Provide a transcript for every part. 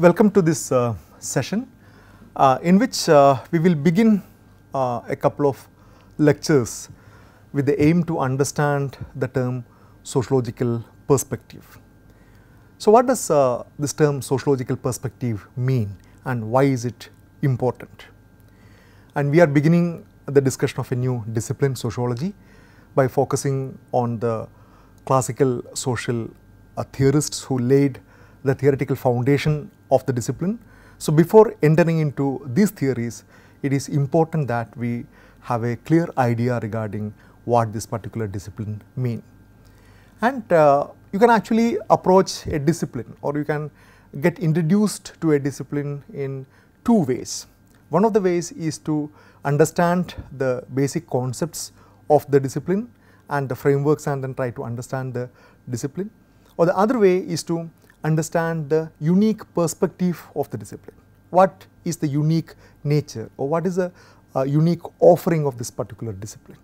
Welcome to this uh, session uh, in which uh, we will begin uh, a couple of lectures with the aim to understand the term sociological perspective. So, what does uh, this term sociological perspective mean and why is it important? And we are beginning the discussion of a new discipline sociology by focusing on the classical social uh, theorists who laid the theoretical foundation of the discipline. So before entering into these theories, it is important that we have a clear idea regarding what this particular discipline mean. And uh, you can actually approach a discipline or you can get introduced to a discipline in two ways. One of the ways is to understand the basic concepts of the discipline and the frameworks and then try to understand the discipline or the other way is to understand the unique perspective of the discipline. What is the unique nature or what is a, a unique offering of this particular discipline?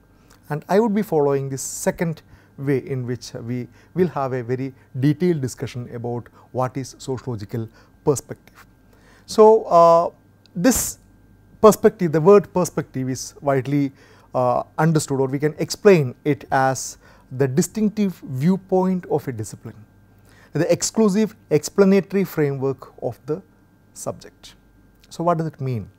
And I would be following this second way in which we will have a very detailed discussion about what is sociological perspective. So, uh, this perspective, the word perspective is widely uh, understood or we can explain it as the distinctive viewpoint of a discipline the exclusive explanatory framework of the subject. So, what does it mean?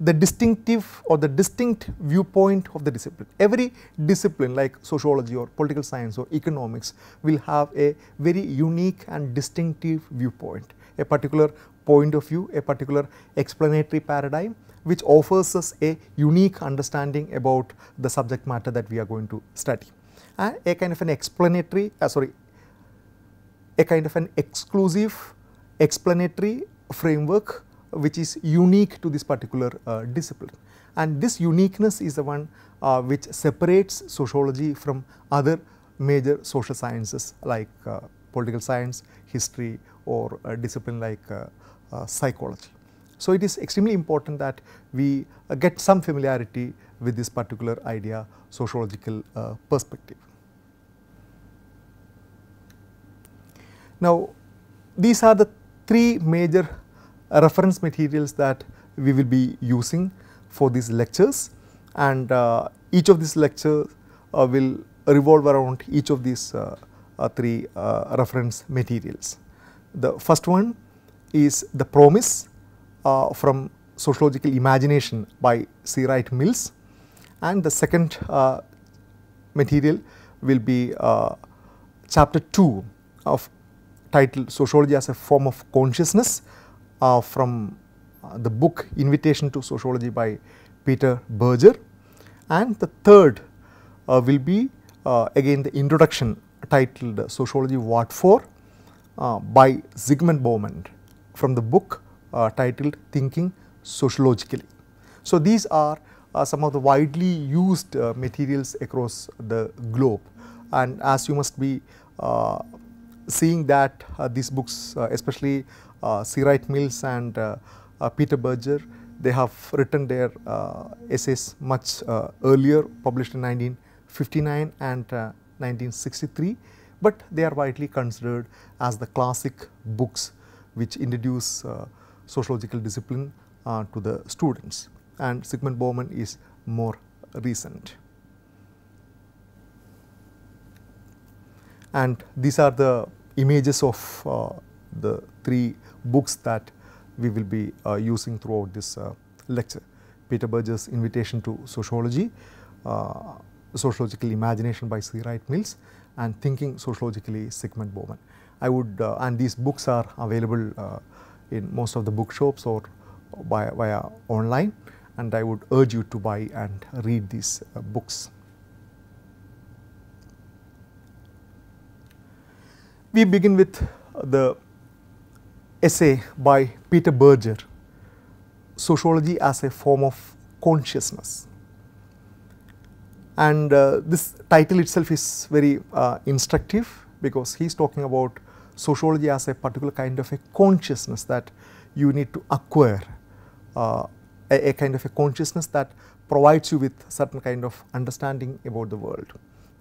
The distinctive or the distinct viewpoint of the discipline. Every discipline like sociology or political science or economics will have a very unique and distinctive viewpoint, a particular point of view, a particular explanatory paradigm which offers us a unique understanding about the subject matter that we are going to study. Uh, a kind of an explanatory, uh, sorry, a kind of an exclusive explanatory framework which is unique to this particular uh, discipline. And this uniqueness is the one uh, which separates sociology from other major social sciences like uh, political science, history or a discipline like uh, uh, psychology. So, it is extremely important that we uh, get some familiarity with this particular idea sociological perspective. Now, these are the three major reference materials that we will be using for these lectures and uh, each of these lectures uh, will revolve around each of these uh, uh three uh, reference materials. The first one is The Promise uh, from Sociological Imagination by C. Wright Mills and the second material will be chapter 2 of titled Sociology as a Form of Consciousness uh, from uh, the book Invitation to Sociology by Peter Berger. And the third uh, will be uh, again the introduction titled Sociology What For by Zygmunt Bauman from the book titled Thinking Sociologically. So, these are uh, some of the widely used uh, materials across the globe and as you must be uh, seeing that uh, these books, uh, especially uh, Mills and uh, Peter Berger, they have written their essays much earlier, published in 1959 and 1963, but they are widely considered as the classic books which introduce sociological discipline to the students and Sigmund Bauman is more recent. and these are the images of uh, the three books that we will be uh, using throughout this uh, lecture. Peter Berger's Invitation to Sociology, Sociological Imagination by C. Wright Mills and Thinking Sociologically Sigmund Bowman. I would and these books are available in most of the bookshops or by, via online and I would urge you to buy and read these uh, books. We begin with the essay by Peter Berger, Sociology as a Form of Consciousness. And uh, this title itself is very uh, instructive because he is talking about sociology as a particular kind of a consciousness that you need to acquire, uh, a, a kind of a consciousness that provides you with certain kind of understanding about the world.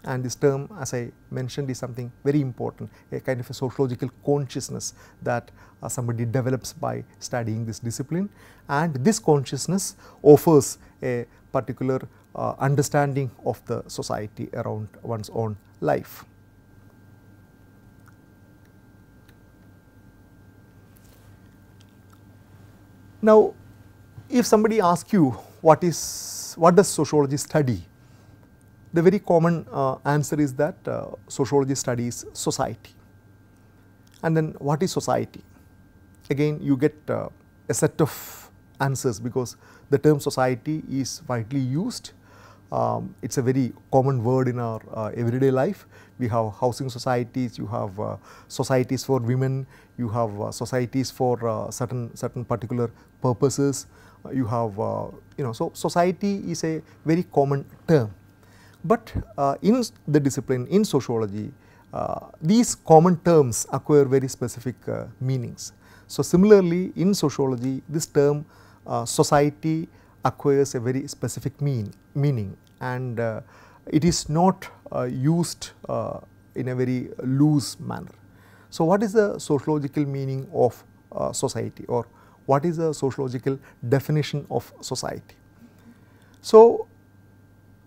And this term, as I mentioned, is something very important, a kind of a sociological consciousness that uh, somebody develops by studying this discipline. And this consciousness offers a particular uh, understanding of the society around one's own life. Now, if somebody asks you what is what does sociology study, the very common uh, answer is that uh, sociology studies society. And then what is society? Again, you get uh, a set of answers because the term society is widely used. Um, it's a very common word in our uh, everyday life. We have housing societies, you have uh, societies for women, you have uh, societies for certain, certain particular purposes, you have, you know, so society is a very common term but uh, in the discipline, in sociology, uh, these common terms acquire very specific uh, meanings. So, similarly in sociology this term uh, society acquires a very specific mean, meaning and uh, it is not uh, used in a very loose manner. So, what is the sociological meaning of society or what is the sociological definition of society? So,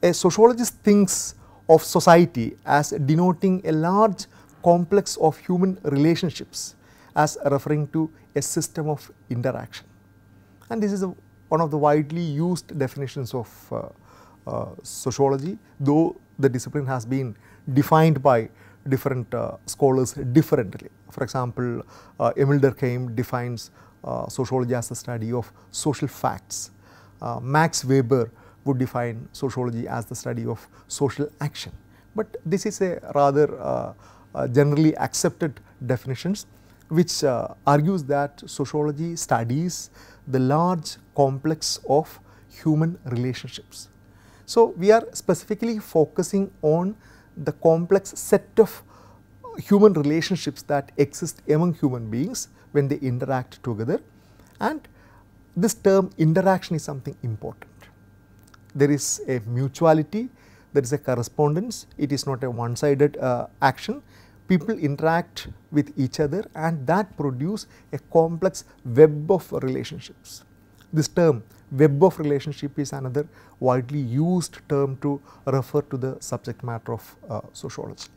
a sociologist thinks of society as denoting a large complex of human relationships as referring to a system of interaction. And this is a, one of the widely used definitions of uh, uh, sociology, though the discipline has been defined by different uh, scholars differently. For example, uh, Emil Durkheim defines uh, sociology as the study of social facts. Uh, Max Weber would define sociology as the study of social action. But this is a rather uh, uh, generally accepted definitions which uh, argues that sociology studies the large complex of human relationships. So, we are specifically focusing on the complex set of human relationships that exist among human beings when they interact together and this term interaction is something important there is a mutuality, there is a correspondence, it is not a one sided uh, action. People interact with each other and that produce a complex web of relationships. This term web of relationship is another widely used term to refer to the subject matter of uh, sociology.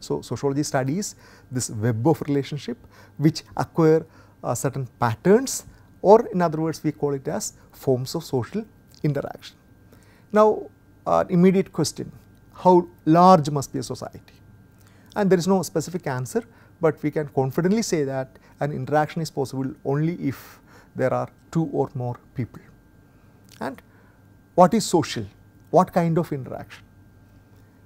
So, sociology studies this web of relationship which acquire uh, certain patterns or in other words we call it as forms of social interaction. Now, uh, immediate question how large must be a society and there is no specific answer, but we can confidently say that an interaction is possible only if there are two or more people. And what is social? What kind of interaction?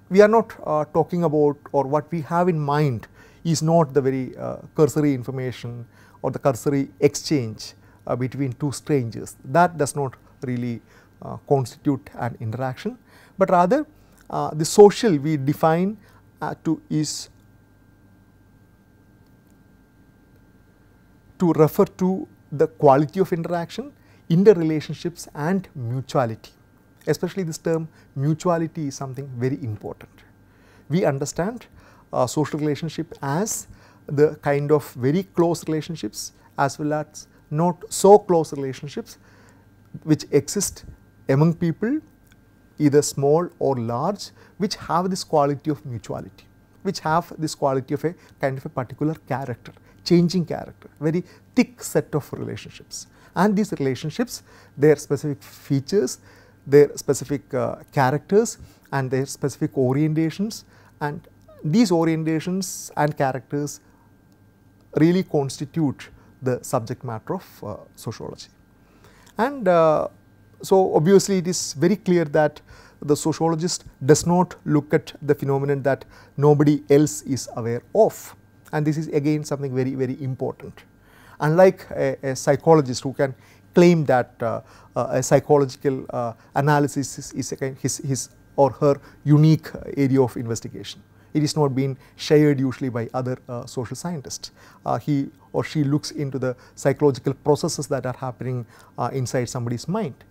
We are not uh, talking about or what we have in mind is not the very uh, cursory information or the cursory exchange uh, between two strangers. That does not really uh, constitute an interaction, but rather uh, the social we define uh, to is to refer to the quality of interaction, interrelationships and mutuality. Especially this term mutuality is something very important. We understand uh, social relationship as the kind of very close relationships as well as not so close relationships which exist among people either small or large which have this quality of mutuality, which have this quality of a kind of a particular character, changing character, very thick set of relationships. And these relationships, their specific features, their specific uh, characters and their specific orientations and these orientations and characters really constitute the subject matter of uh, sociology. And uh, so, obviously it is very clear that the sociologist does not look at the phenomenon that nobody else is aware of and this is again something very very important. Unlike a, a psychologist who can claim that uh, uh, a psychological uh, analysis is, is his, his or her unique uh, area of investigation. It is not being shared usually by other uh, social scientists. Uh, he or she looks into the psychological processes that are happening inside somebody's mind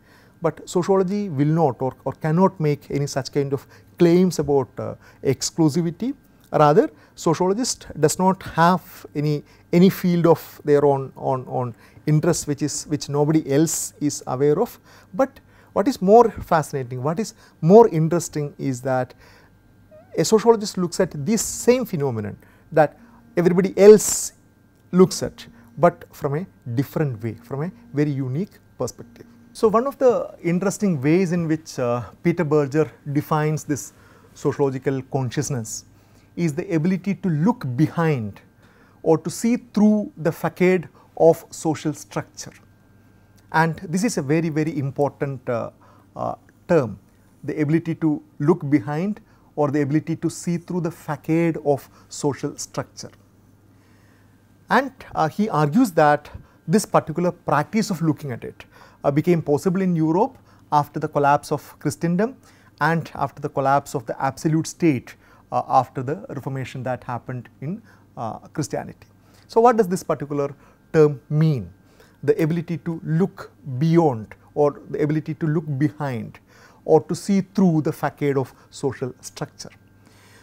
but sociology will not or, or cannot make any such kind of claims about uh, exclusivity. Rather, sociologist does not have any any field of their own on on interest which is which nobody else is aware of. But what is more fascinating, what is more interesting is that a sociologist looks at this same phenomenon that everybody else looks at, but from a different way, from a very unique perspective. So one of the interesting ways in which uh, Peter Berger defines this sociological consciousness is the ability to look behind or to see through the facade of social structure. And this is a very, very important uh, uh, term, the ability to look behind or the ability to see through the facade of social structure. And uh, he argues that this particular practice of looking at it uh, became possible in Europe after the collapse of Christendom and after the collapse of the absolute state uh, after the reformation that happened in uh, Christianity. So, what does this particular term mean? The ability to look beyond or the ability to look behind or to see through the facade of social structure.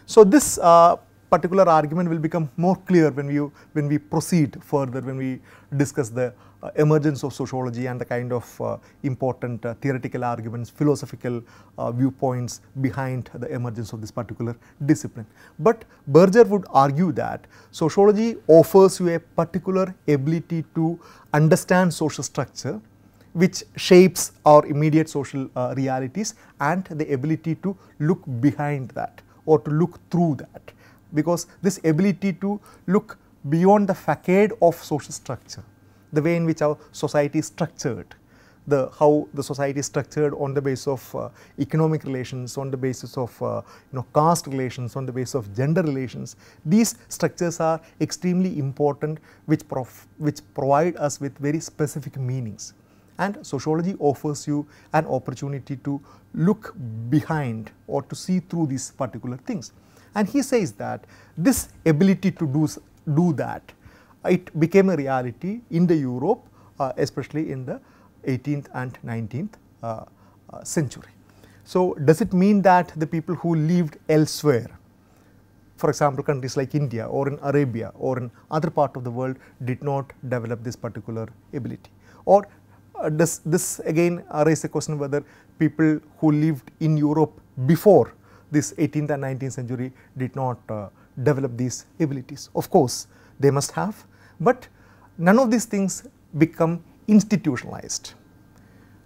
So, this uh, particular argument will become more clear when we, when we proceed further when we discuss the uh, emergence of sociology and the kind of uh, important uh, theoretical arguments, philosophical uh, viewpoints behind the emergence of this particular discipline. But Berger would argue that sociology offers you a particular ability to understand social structure which shapes our immediate social uh, realities and the ability to look behind that or to look through that because this ability to look beyond the facade of social structure the way in which our society is structured, the how the society is structured on the basis of uh, economic relations, on the basis of uh, you know caste relations, on the basis of gender relations. These structures are extremely important, which which provide us with very specific meanings. And sociology offers you an opportunity to look behind or to see through these particular things. And he says that this ability to do, do that uh, it became a reality in the Europe uh, especially in the 18th and 19th uh, century. So, does it mean that the people who lived elsewhere for example, countries like India or in Arabia or in other part of the world did not develop this particular ability. Or uh, does this again raise the question whether people who lived in Europe before this 18th and 19th century did not uh, develop these abilities. Of course, they must have, but none of these things become institutionalized.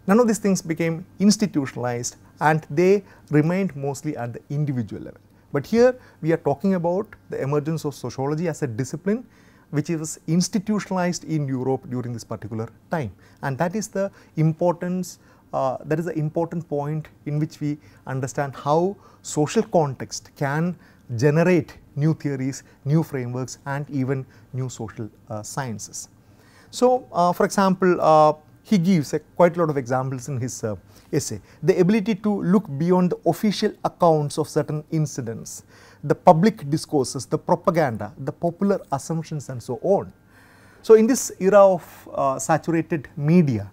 None of these things became institutionalized and they remained mostly at the individual level. But here we are talking about the emergence of sociology as a discipline which is institutionalized in Europe during this particular time and that is the importance uh, that is the important point in which we understand how social context can generate new theories, new frameworks and even new social uh, sciences. So, uh, for example, uh, he gives quite a lot of examples in his uh, essay. The ability to look beyond the official accounts of certain incidents, the public discourses, the propaganda, the popular assumptions and so on. So, in this era of uh, saturated media,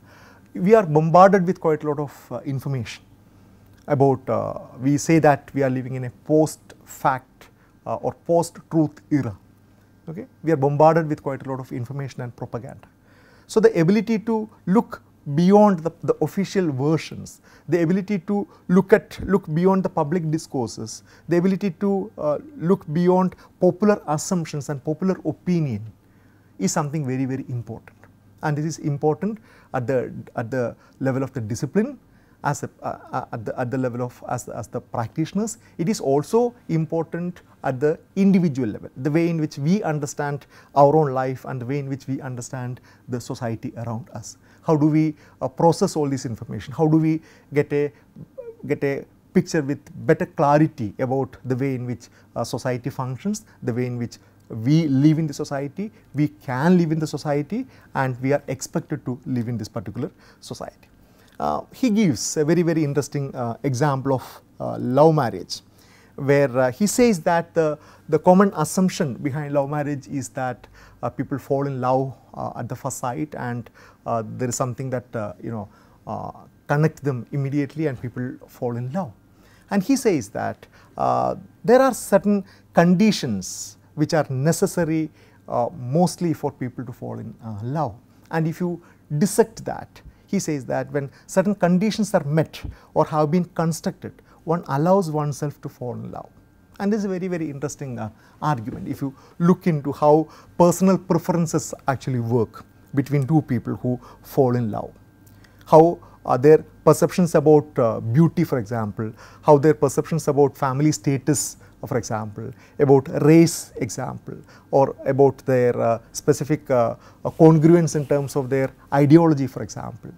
we are bombarded with quite a lot of uh, information about uh, we say that we are living in a post fact uh, or post-truth era. Okay? We are bombarded with quite a lot of information and propaganda. So, the ability to look beyond the, the, official versions, the ability to look at, look beyond the public discourses, the ability to uh, look beyond popular assumptions and popular opinion is something very, very important. And this is important at the, at the level of the discipline, as a, uh, at, the, at the level of as, as the practitioners. It is also important at the individual level, the way in which we understand our own life and the way in which we understand the society around us. How do we uh, process all this information? How do we get a get a picture with better clarity about the way in which uh, society functions, the way in which we live in the society, we can live in the society and we are expected to live in this particular society. Uh, he gives a very, very interesting uh, example of uh, love marriage where uh, he says that the, the common assumption behind love marriage is that uh, people fall in love uh, at the first sight and there is something that you know connect them immediately and people fall in love. And he says that there are certain conditions which are necessary mostly for people to fall in love and if you dissect that he says that when certain conditions are met or have been constructed, one allows oneself to fall in love. And this is a very, very interesting uh, argument if you look into how personal preferences actually work between two people who fall in love. How uh, their perceptions about uh, beauty, for example, how their perceptions about family status for example, about race example or about their uh, specific uh, uh, congruence in terms of their ideology for example.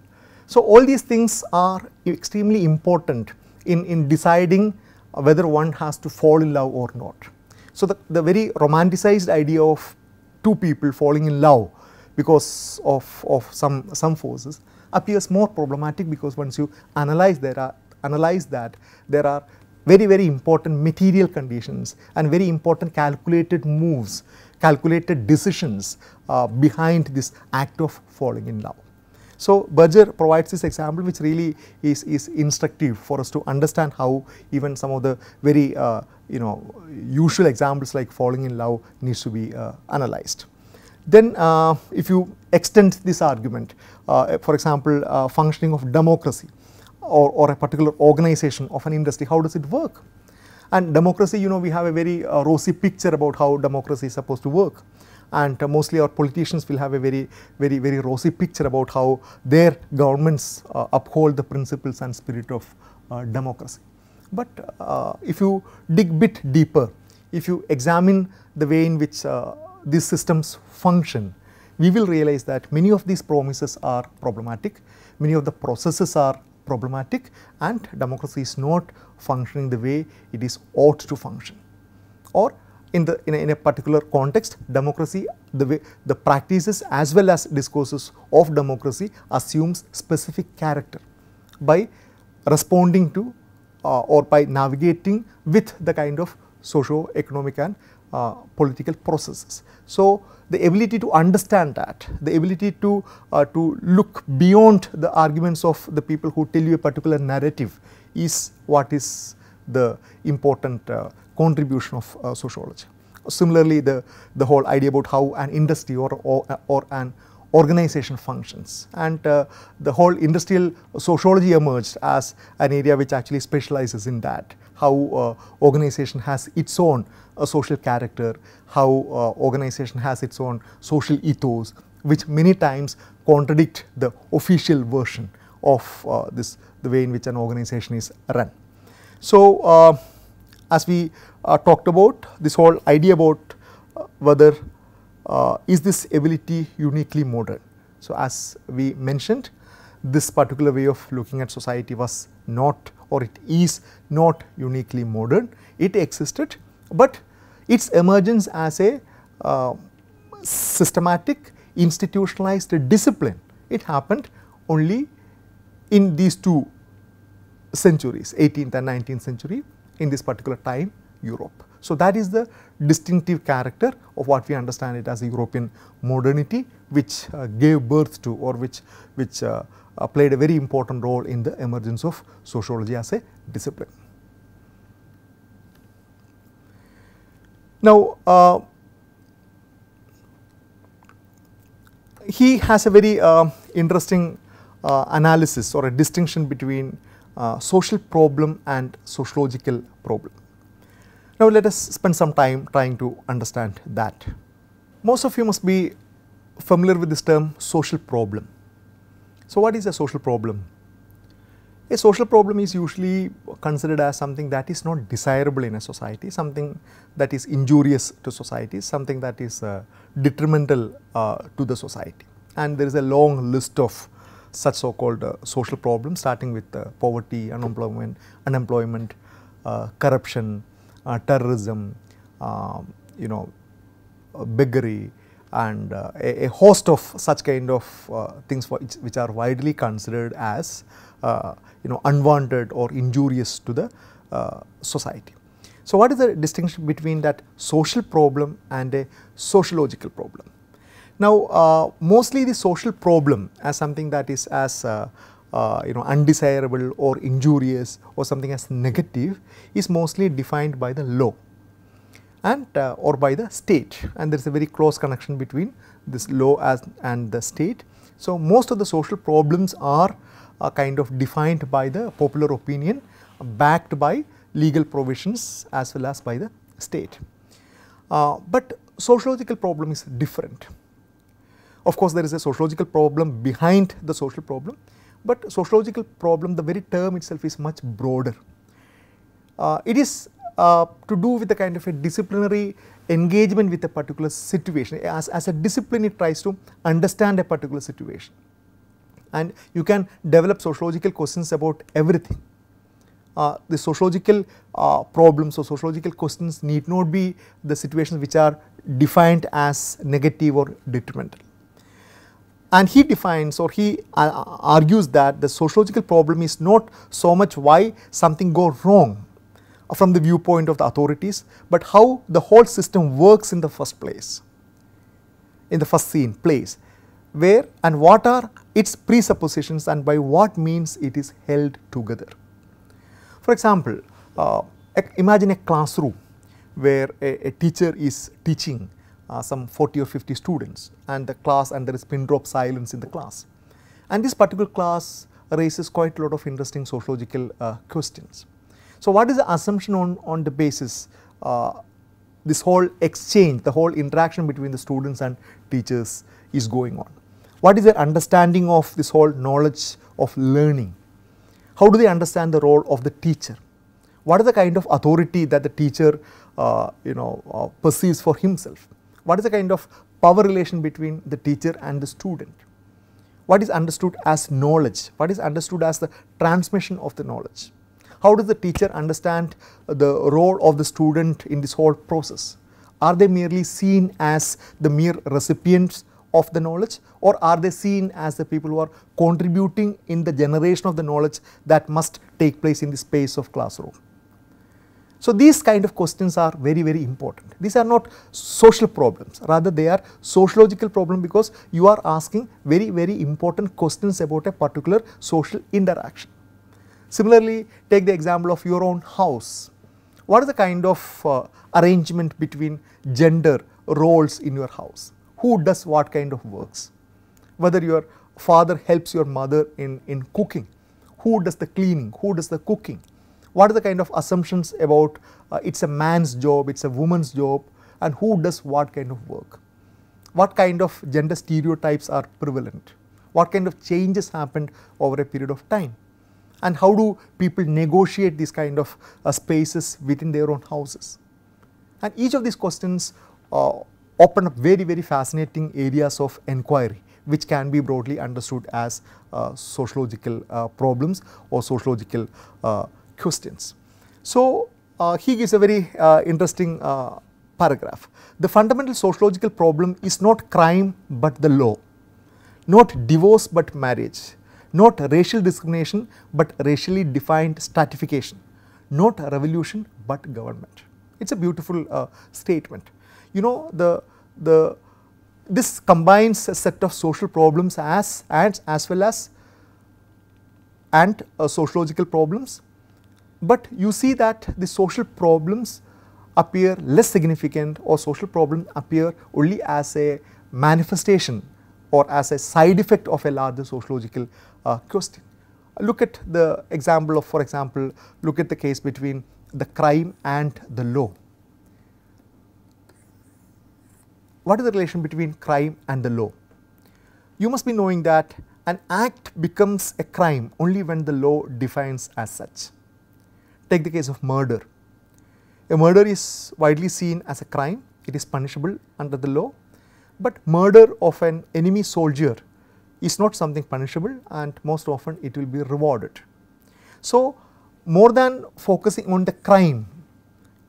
So, all these things are extremely important in, in deciding whether one has to fall in love or not. So, the, the very romanticized idea of two people falling in love because of, of some, some forces appears more problematic because once you analyze there are analyze that there are very, very important material conditions and very important calculated moves, calculated decisions uh, behind this act of falling in love. So, Berger provides this example which really is, is instructive for us to understand how even some of the very uh, you know usual examples like falling in love needs to be uh, analyzed. Then uh, if you extend this argument uh, for example uh, functioning of democracy or, or a particular organization of an industry, how does it work? And democracy, you know, we have a very uh, rosy picture about how democracy is supposed to work. And uh, mostly our politicians will have a very, very, very rosy picture about how their governments uh, uphold the principles and spirit of uh, democracy. But uh, if you dig a bit deeper, if you examine the way in which uh, these systems function, we will realize that many of these promises are problematic, many of the processes are problematic and democracy is not functioning the way it is ought to function or in the in a, in a particular context democracy the way the practices as well as discourses of democracy assumes specific character by responding to uh, or by navigating with the kind of socio economic and uh, political processes. So, the ability to understand that, the ability to, uh, to look beyond the arguments of the people who tell you a particular narrative is what is the important uh, contribution of uh, sociology. Similarly, the, the whole idea about how an industry or, or, or an organization functions. And uh, the whole industrial sociology emerged as an area which actually specializes in that, how uh, organization has its own uh, social character, how uh, organization has its own social ethos, which many times contradict the official version of uh, this, the way in which an organization is run. So, uh, as we talked about, this whole idea about whether uh, is this ability uniquely modern? So, as we mentioned this particular way of looking at society was not or it is not uniquely modern, it existed, but its emergence as a uh, systematic institutionalized discipline it happened only in these two centuries 18th and 19th century in this particular time Europe. So, that is the distinctive character of what we understand it as European modernity which uh, gave birth to or which, which uh, uh, played a very important role in the emergence of sociology as a discipline. Now, uh, he has a very uh, interesting uh, analysis or a distinction between social problem and sociological problem. Now let us spend some time trying to understand that. Most of you must be familiar with this term social problem. So what is a social problem? A social problem is usually considered as something that is not desirable in a society, something that is injurious to society, something that is uh, detrimental uh, to the society. And there is a long list of such so-called uh, social problems starting with uh, poverty, unemployment, unemployment uh, corruption, uh, terrorism, um, you know, uh, beggary and uh, a, a, host of such kind of things which, which, are widely considered as you know unwanted or injurious to the society. So, what is the distinction between that social problem and a sociological problem? Now, uh, mostly the social problem as something that is as uh, uh, you know undesirable or injurious or something as negative is mostly defined by the law and uh, or by the state and there is a very close connection between this law as and the state. So, most of the social problems are uh, kind of defined by the popular opinion backed by legal provisions as well as by the state. Uh, but sociological problem is different. Of course, there is a sociological problem behind the social problem, but sociological problem, the very term itself is much broader. Uh, it is uh, to do with a kind of a disciplinary engagement with a particular situation. As, as a discipline, it tries to understand a particular situation. And you can develop sociological questions about everything. Uh, the sociological uh, problems or sociological questions need not be the situations which are defined as negative or detrimental and he defines or he uh, uh, argues that the sociological problem is not so much why something go wrong from the viewpoint of the authorities, but how the whole system works in the first place, in the first scene place, where and what are its presuppositions and by what means it is held together. For example, uh, imagine a classroom where a, a teacher is teaching uh, some 40 or 50 students and the class and there is pin drop silence in the class. And this particular class raises quite a lot of interesting sociological uh, questions. So, what is the assumption on, on the basis uh, this whole exchange, the whole interaction between the students and teachers is going on? What is their understanding of this whole knowledge of learning? How do they understand the role of the teacher? What is the kind of authority that the teacher uh, you know uh, perceives for himself? What is the kind of power relation between the teacher and the student? What is understood as knowledge? What is understood as the transmission of the knowledge? How does the teacher understand the role of the student in this whole process? Are they merely seen as the mere recipients of the knowledge or are they seen as the people who are contributing in the generation of the knowledge that must take place in the space of classroom? So, these kind of questions are very, very important. These are not social problems, rather they are sociological problem because you are asking very, very important questions about a particular social interaction. Similarly, take the example of your own house. What is the kind of uh, arrangement between gender roles in your house? Who does what kind of works? Whether your father helps your mother in, in cooking, who does the cleaning, who does the cooking, what are the kind of assumptions about uh, it's a man's job, it's a woman's job and who does what kind of work, what kind of gender stereotypes are prevalent, what kind of changes happened over a period of time and how do people negotiate these kind of uh, spaces within their own houses. And each of these questions uh, open up very very fascinating areas of inquiry, which can be broadly understood as uh, sociological uh, problems or sociological uh, questions. So, uh, he gives a very uh, interesting uh, paragraph. The fundamental sociological problem is not crime but the law, not divorce but marriage, not racial discrimination but racially defined stratification, not revolution but government. It is a beautiful uh, statement. You know the, the this combines a set of social problems as and as well as and uh, sociological problems but you see that the social problems appear less significant or social problems appear only as a manifestation or as a side effect of a larger sociological uh, question. Look at the example of for example, look at the case between the crime and the law. What is the relation between crime and the law? You must be knowing that an act becomes a crime only when the law defines as such. Take the case of murder. A murder is widely seen as a crime, it is punishable under the law, but murder of an enemy soldier is not something punishable and most often it will be rewarded. So, more than focusing on the crime,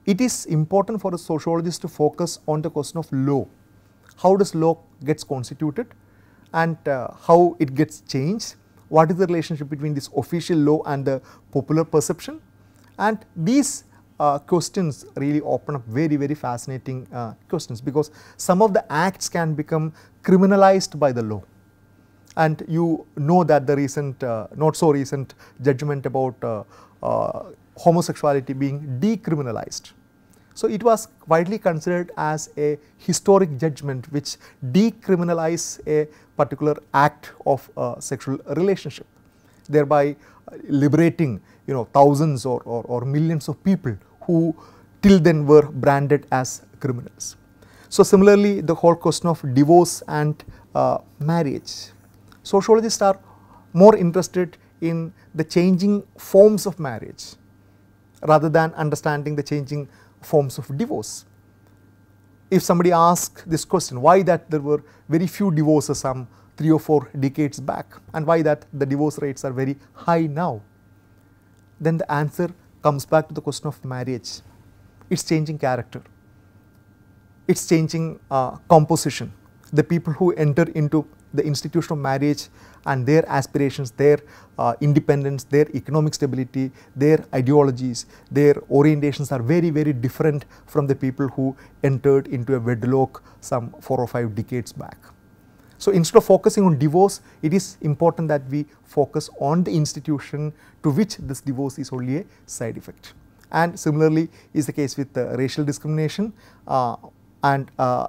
it is important for a sociologist to focus on the question of law. How does law gets constituted and uh, how it gets changed? What is the relationship between this official law and the popular perception? And these uh, questions really open up very very fascinating uh, questions because some of the acts can become criminalized by the law and you know that the recent uh, not so recent judgment about uh, uh, homosexuality being decriminalized. So, it was widely considered as a historic judgment which decriminalized a particular act of uh, sexual relationship thereby liberating you know thousands or, or, or millions of people who till then were branded as criminals. So similarly the whole question of divorce and uh, marriage. Sociologists are more interested in the changing forms of marriage rather than understanding the changing forms of divorce. If somebody asks this question why that there were very few divorces some three or four decades back and why that the divorce rates are very high now, then the answer comes back to the question of marriage. It is changing character, it is changing uh, composition. The people who enter into the institution of marriage and their aspirations, their uh, independence, their economic stability, their ideologies, their orientations are very, very different from the people who entered into a wedlock some four or five decades back. So, instead of focusing on divorce, it is important that we focus on the institution to which this divorce is only a side effect. And similarly is the case with uh, racial discrimination uh, and uh,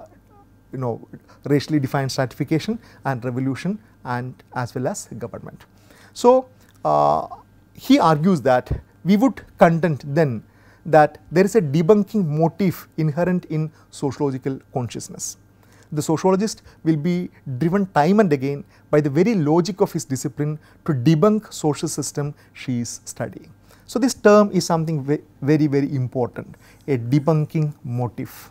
you know racially defined stratification and revolution and as well as government. So, uh, he argues that we would contend then that there is a debunking motif inherent in sociological consciousness the sociologist will be driven time and again by the very logic of his discipline to debunk social system she is studying. So this term is something very, very important, a debunking motif.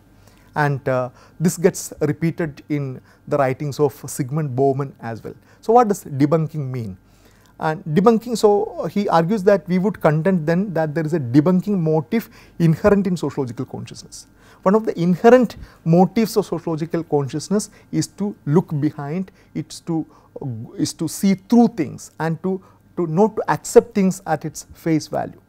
And uh, this gets repeated in the writings of Sigmund Bauman as well. So what does debunking mean? and debunking. So, uh, he argues that we would contend then that there is a debunking motive inherent in sociological consciousness. One of the inherent motives of sociological consciousness is to look behind, it's to, is to see through things and to, to not to accept things at its face value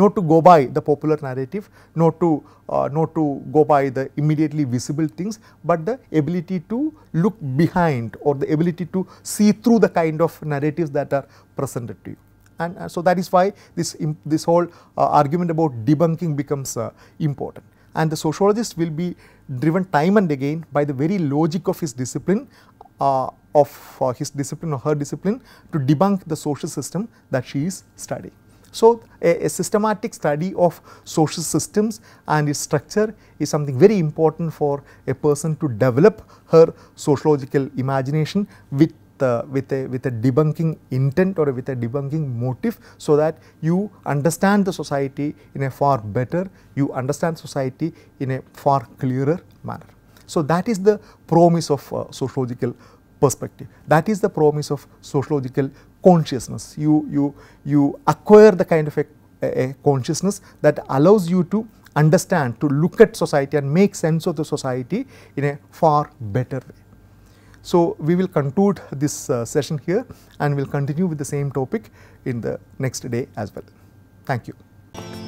not to go by the popular narrative, not to uh, not to go by the immediately visible things, but the ability to look behind or the ability to see through the kind of narratives that are presented to you. And uh, so that is why this this whole uh, argument about debunking becomes uh, important and the sociologist will be driven time and again by the very logic of his discipline uh, of uh, his discipline or her discipline to debunk the social system that she is studying. So, a, a, systematic study of social systems and its structure is something very important for a person to develop her sociological imagination with with a with a debunking intent or with a debunking motive so that you understand the society in a far better you understand society in a far clearer manner so that is the promise of uh, sociological perspective that is the promise of sociological consciousness you you you acquire the kind of a, a consciousness that allows you to understand to look at society and make sense of the society in a far better way so, we will conclude this uh, session here and we will continue with the same topic in the next day as well. Thank you.